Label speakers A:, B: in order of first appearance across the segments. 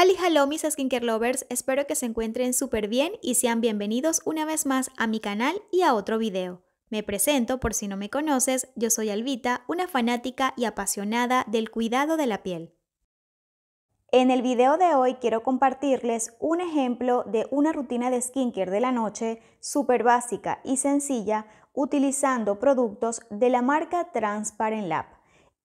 A: Hali hello mis skincare lovers, espero que se encuentren súper bien y sean bienvenidos una vez más a mi canal y a otro video. Me presento por si no me conoces, yo soy Alvita, una fanática y apasionada del cuidado de la piel. En el video de hoy quiero compartirles un ejemplo de una rutina de skincare de la noche súper básica y sencilla utilizando productos de la marca Transparent Lab.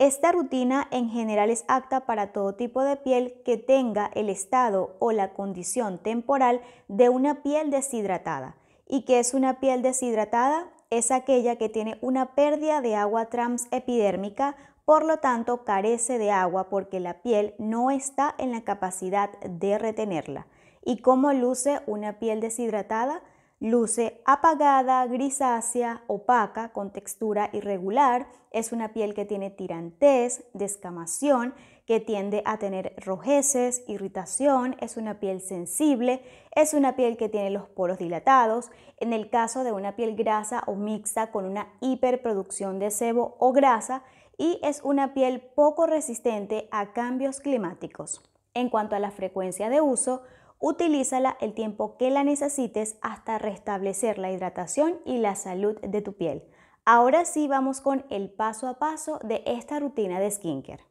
A: Esta rutina en general es apta para todo tipo de piel que tenga el estado o la condición temporal de una piel deshidratada. ¿Y qué es una piel deshidratada? Es aquella que tiene una pérdida de agua transepidérmica, por lo tanto carece de agua porque la piel no está en la capacidad de retenerla. ¿Y cómo luce una piel deshidratada? Luce apagada, grisácea, opaca, con textura irregular. Es una piel que tiene tirantez, descamación, que tiende a tener rojeces, irritación. Es una piel sensible, es una piel que tiene los poros dilatados. En el caso de una piel grasa o mixta con una hiperproducción de sebo o grasa, y es una piel poco resistente a cambios climáticos. En cuanto a la frecuencia de uso, Utilízala el tiempo que la necesites hasta restablecer la hidratación y la salud de tu piel. Ahora sí vamos con el paso a paso de esta rutina de skincare.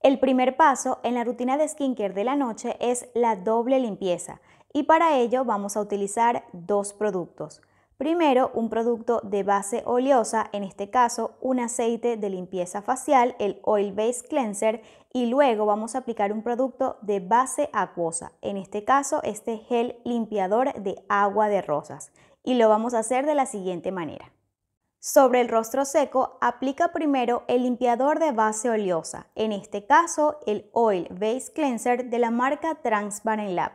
A: El primer paso en la rutina de skincare de la noche es la doble limpieza y para ello vamos a utilizar dos productos. Primero, un producto de base oleosa, en este caso un aceite de limpieza facial, el Oil Base Cleanser, y luego vamos a aplicar un producto de base acuosa, en este caso este gel limpiador de agua de rosas. Y lo vamos a hacer de la siguiente manera. Sobre el rostro seco, aplica primero el limpiador de base oleosa, en este caso el Oil Base Cleanser de la marca Transparent Lab.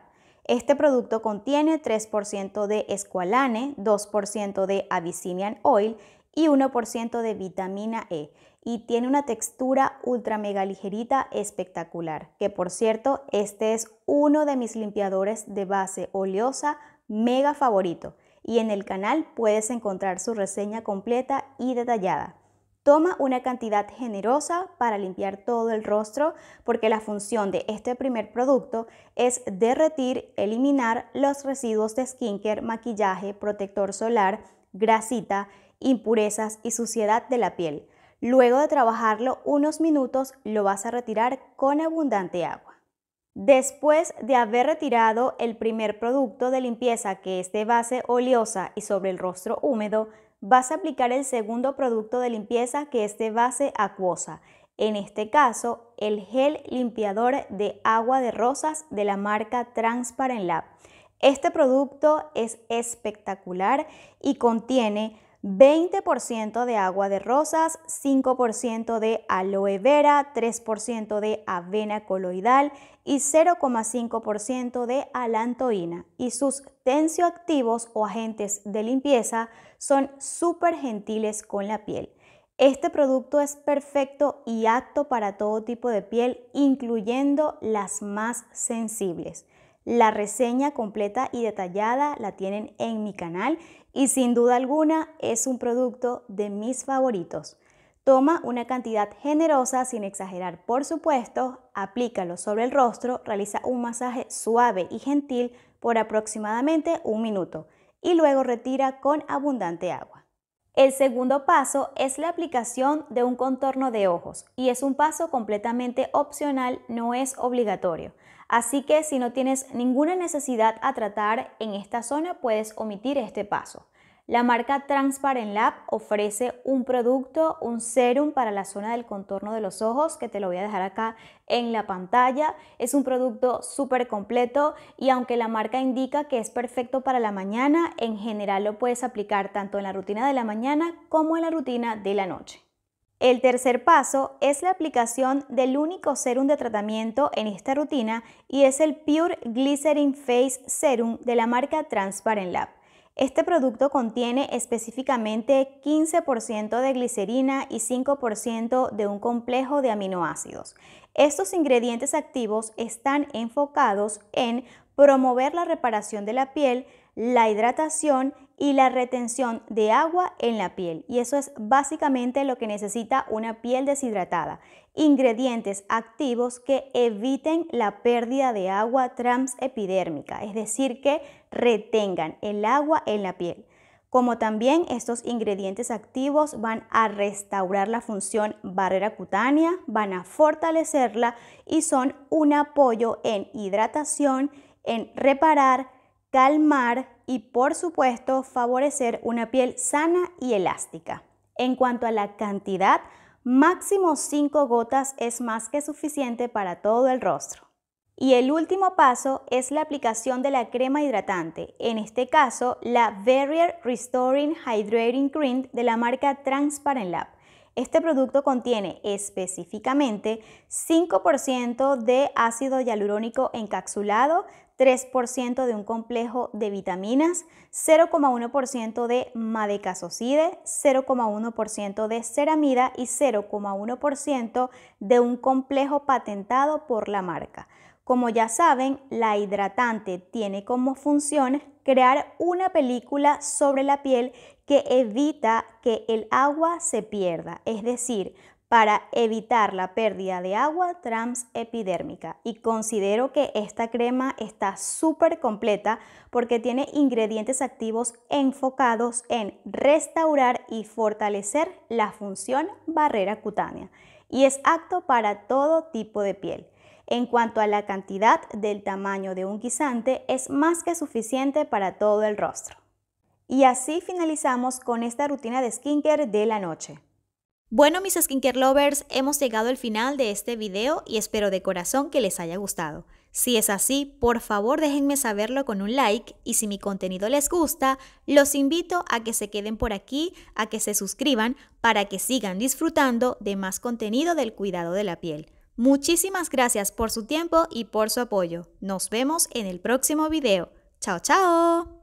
A: Este producto contiene 3% de Esqualane, 2% de Abyssinian Oil y 1% de vitamina E y tiene una textura ultra mega ligerita espectacular, que por cierto, este es uno de mis limpiadores de base oleosa mega favorito y en el canal puedes encontrar su reseña completa y detallada. Toma una cantidad generosa para limpiar todo el rostro porque la función de este primer producto es derretir, eliminar los residuos de skincare, maquillaje, protector solar, grasita, impurezas y suciedad de la piel. Luego de trabajarlo unos minutos lo vas a retirar con abundante agua. Después de haber retirado el primer producto de limpieza que es de base oleosa y sobre el rostro húmedo, vas a aplicar el segundo producto de limpieza que es de base acuosa, en este caso el gel limpiador de agua de rosas de la marca Transparent Lab. Este producto es espectacular y contiene 20% de agua de rosas, 5% de aloe vera, 3% de avena coloidal y 0,5% de alantoína. Y sus tensioactivos o agentes de limpieza son súper gentiles con la piel. Este producto es perfecto y apto para todo tipo de piel, incluyendo las más sensibles. La reseña completa y detallada la tienen en mi canal y sin duda alguna es un producto de mis favoritos. Toma una cantidad generosa sin exagerar, por supuesto, aplícalo sobre el rostro, realiza un masaje suave y gentil por aproximadamente un minuto y luego retira con abundante agua. El segundo paso es la aplicación de un contorno de ojos y es un paso completamente opcional, no es obligatorio. Así que si no tienes ninguna necesidad a tratar en esta zona, puedes omitir este paso. La marca Transparent Lab ofrece un producto, un serum para la zona del contorno de los ojos, que te lo voy a dejar acá en la pantalla. Es un producto súper completo y aunque la marca indica que es perfecto para la mañana, en general lo puedes aplicar tanto en la rutina de la mañana como en la rutina de la noche. El tercer paso es la aplicación del único serum de tratamiento en esta rutina y es el Pure Glycerin Face Serum de la marca Transparent Lab. Este producto contiene específicamente 15% de glicerina y 5% de un complejo de aminoácidos. Estos ingredientes activos están enfocados en promover la reparación de la piel, la hidratación y la retención de agua en la piel. Y eso es básicamente lo que necesita una piel deshidratada. Ingredientes activos que eviten la pérdida de agua transepidérmica, es decir, que retengan el agua en la piel. Como también estos ingredientes activos van a restaurar la función barrera cutánea, van a fortalecerla y son un apoyo en hidratación, en reparar, calmar y por supuesto favorecer una piel sana y elástica. En cuanto a la cantidad, máximo 5 gotas es más que suficiente para todo el rostro. Y el último paso es la aplicación de la crema hidratante, en este caso la Barrier Restoring Hydrating Cream de la marca Transparent Lab. Este producto contiene específicamente 5% de ácido hialurónico encapsulado, 3% de un complejo de vitaminas, 0,1% de madecasocide, 0,1% de ceramida y 0,1% de un complejo patentado por la marca. Como ya saben, la hidratante tiene como función crear una película sobre la piel que evita que el agua se pierda, es decir, para evitar la pérdida de agua transepidérmica. Y considero que esta crema está súper completa porque tiene ingredientes activos enfocados en restaurar y fortalecer la función barrera cutánea y es apto para todo tipo de piel. En cuanto a la cantidad del tamaño de un guisante, es más que suficiente para todo el rostro. Y así finalizamos con esta rutina de skincare de la noche. Bueno, mis skincare lovers, hemos llegado al final de este video y espero de corazón que les haya gustado. Si es así, por favor déjenme saberlo con un like y si mi contenido les gusta, los invito a que se queden por aquí, a que se suscriban para que sigan disfrutando de más contenido del cuidado de la piel. Muchísimas gracias por su tiempo y por su apoyo. Nos vemos en el próximo video. ¡Chao, chao!